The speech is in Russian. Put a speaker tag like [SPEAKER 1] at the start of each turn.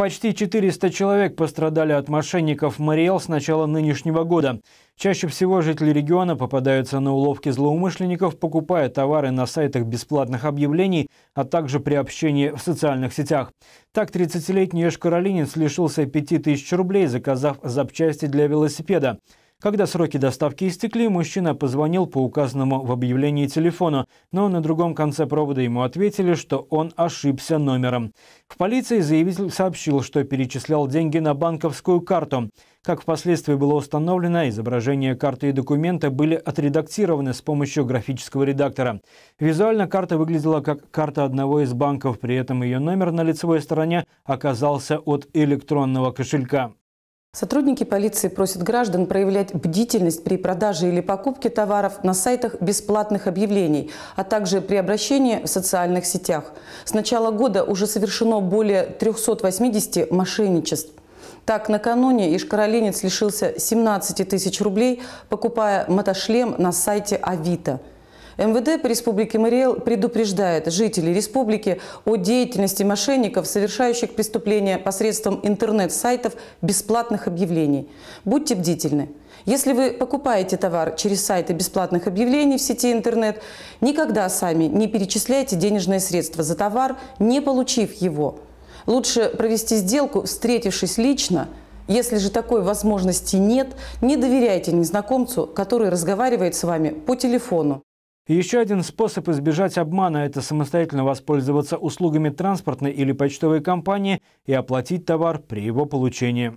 [SPEAKER 1] Почти 400 человек пострадали от мошенников Мариэл с начала нынешнего года. Чаще всего жители региона попадаются на уловки злоумышленников, покупая товары на сайтах бесплатных объявлений, а также при общении в социальных сетях. Так, 30-летний Эшкаролинец лишился 5000 рублей, заказав запчасти для велосипеда. Когда сроки доставки истекли, мужчина позвонил по указанному в объявлении телефону, но на другом конце провода ему ответили, что он ошибся номером. В полиции заявитель сообщил, что перечислял деньги на банковскую карту. Как впоследствии было установлено, изображения карты и документа были отредактированы с помощью графического редактора. Визуально карта выглядела как карта одного из банков, при этом ее номер на лицевой стороне оказался от электронного кошелька.
[SPEAKER 2] Сотрудники полиции просят граждан проявлять бдительность при продаже или покупке товаров на сайтах бесплатных объявлений, а также при обращении в социальных сетях. С начала года уже совершено более 380 мошенничеств. Так, накануне ишкаролинец лишился 17 тысяч рублей, покупая мотошлем на сайте «Авито». МВД по Республике Мариэл предупреждает жителей республики о деятельности мошенников, совершающих преступления посредством интернет-сайтов бесплатных объявлений. Будьте бдительны. Если вы покупаете товар через сайты бесплатных объявлений в сети интернет, никогда сами не перечисляйте денежные средства за товар, не получив его. Лучше провести сделку, встретившись лично. Если же такой возможности нет, не доверяйте незнакомцу, который разговаривает с вами по телефону.
[SPEAKER 1] Еще один способ избежать обмана – это самостоятельно воспользоваться услугами транспортной или почтовой компании и оплатить товар при его получении.